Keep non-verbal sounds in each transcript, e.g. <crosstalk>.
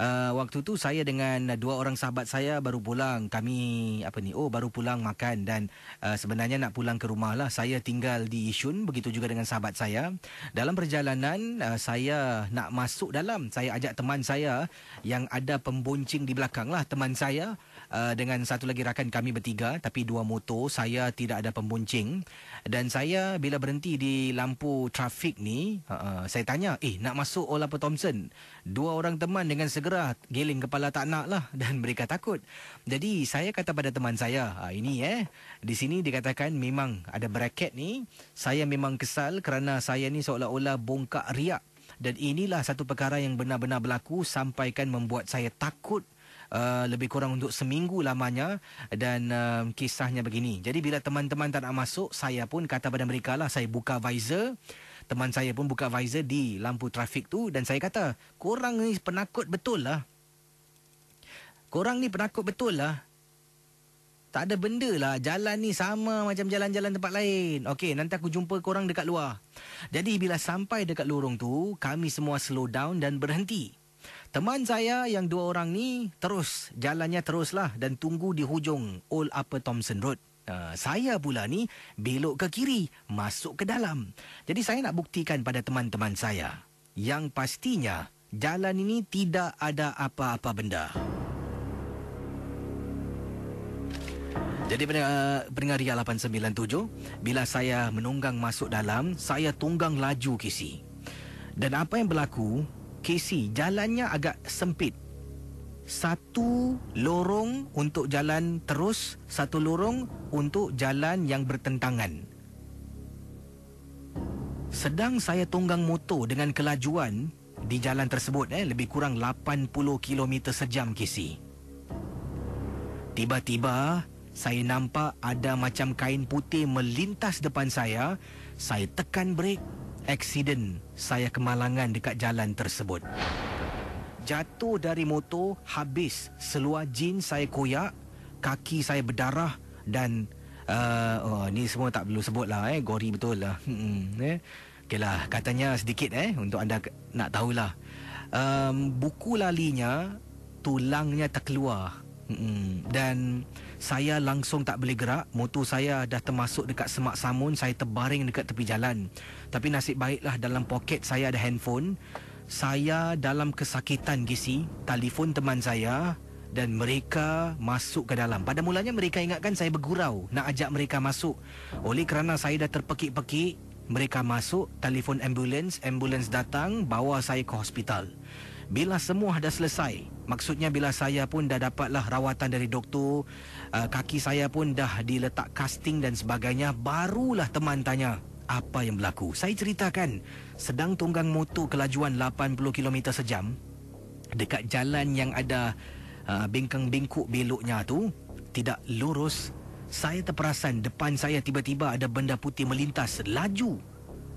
uh, waktu tu saya dengan dua orang sahabat saya baru pulang kami apa ni oh baru pulang makan dan uh, sebenarnya nak pulang ke rumah lah saya tinggal di Ishun begitu juga dengan sahabat saya dalam perjalanan uh, saya nak masuk dalam saya ajak teman saya yang ada pembuncing di belakang lah teman saya uh, dengan satu lagi rakan kami bertiga tapi dua motor saya tidak ada pembuncing dan saya bila berhenti di lampu trafik ni uh, uh, saya tanya eh nak masuk Olapa Thompson dua orang teman dengan segera segera geling kepala tak nak lah <laughs> dan mereka takut. Jadi saya kata pada teman saya, ha, ini eh, di sini dikatakan memang ada bracket ni, saya memang kesal kerana saya ni seolah-olah bongkak riak. Dan inilah satu perkara yang benar-benar berlaku sampaikan membuat saya takut Uh, lebih kurang untuk seminggu lamanya dan uh, kisahnya begini. Jadi bila teman-teman tak nak masuk, saya pun kata pada mereka lah, saya buka visor teman saya pun buka visor di lampu trafik tu dan saya kata, korang ni penakut betul lah. Korang ni penakut betul lah. Tak ada benda lah. Jalan ni sama macam jalan-jalan tempat lain. Okey, nanti aku jumpa korang dekat luar. Jadi bila sampai dekat lorong tu, kami semua slow down dan berhenti. Teman saya yang dua orang ni terus jalannya teruslah dan tunggu di hujung Old Upper Thompson Road. Ah, saya pula ni belok ke kiri, masuk ke dalam. Jadi saya nak buktikan pada teman-teman saya yang pastinya jalan ini tidak ada apa-apa benda. Jadi pendengar, ah, pendengar Ria 897, bila saya menunggang masuk dalam, saya tunggang laju Casey. Dan apa yang berlaku, Casey jalannya agak sempit satu lorong untuk jalan terus, satu lorong untuk jalan yang bertentangan. Sedang saya tunggang motor dengan kelajuan di jalan tersebut eh lebih kurang 80 km sejam kisi. Tiba-tiba saya nampak ada macam kain putih melintas depan saya. Saya tekan brek. Aksiden saya kemalangan dekat jalan tersebut jatuh dari motor habis seluar jin saya koyak kaki saya berdarah dan uh, oh, ni semua tak perlu sebut lah eh gori betul lah <laughs> hmm, eh? Okay lah, katanya sedikit eh untuk anda nak tahulah um, buku lalinya tulangnya terkeluar mm dan saya langsung tak boleh gerak motor saya dah termasuk dekat semak samun saya terbaring dekat tepi jalan tapi nasib baiklah dalam poket saya ada handphone saya dalam kesakitan gisi telefon teman saya dan mereka masuk ke dalam pada mulanya mereka ingatkan saya bergurau nak ajak mereka masuk oleh kerana saya dah terpekik-pekik mereka masuk telefon ambulans ambulans datang bawa saya ke hospital bila semua dah selesai maksudnya bila saya pun dah dapatlah rawatan dari doktor uh, kaki saya pun dah diletak casting dan sebagainya barulah teman tanya apa yang berlaku. Saya ceritakan, sedang tunggang motor kelajuan 80 km sejam dekat jalan yang ada uh, bengkang-bengkuk beloknya tu, tidak lurus. Saya terperasan depan saya tiba-tiba ada benda putih melintas laju.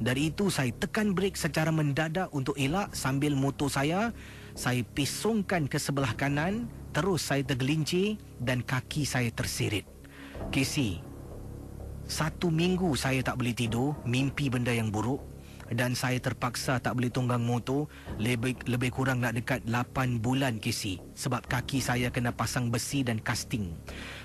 Dari itu saya tekan brek secara mendadak untuk elak sambil motor saya saya pisungkan ke sebelah kanan, terus saya tergelincir dan kaki saya tersirit. Casey, satu minggu saya tak boleh tidur, mimpi benda yang buruk dan saya terpaksa tak boleh tunggang motor lebih, lebih kurang nak dekat 8 bulan KC sebab kaki saya kena pasang besi dan casting.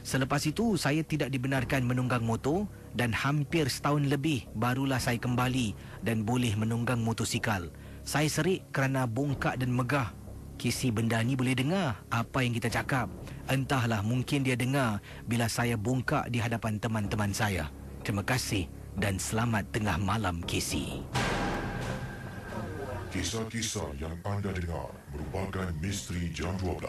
Selepas itu, saya tidak dibenarkan menunggang motor dan hampir setahun lebih barulah saya kembali dan boleh menunggang motosikal. Saya serik kerana bongkak dan megah. KC benda ni boleh dengar apa yang kita cakap. Entahlah mungkin dia dengar bila saya bongkak di hadapan teman-teman saya terima kasih dan selamat tengah malam, Casey. Kisah-kisah yang anda dengar merupakan misteri jam 12.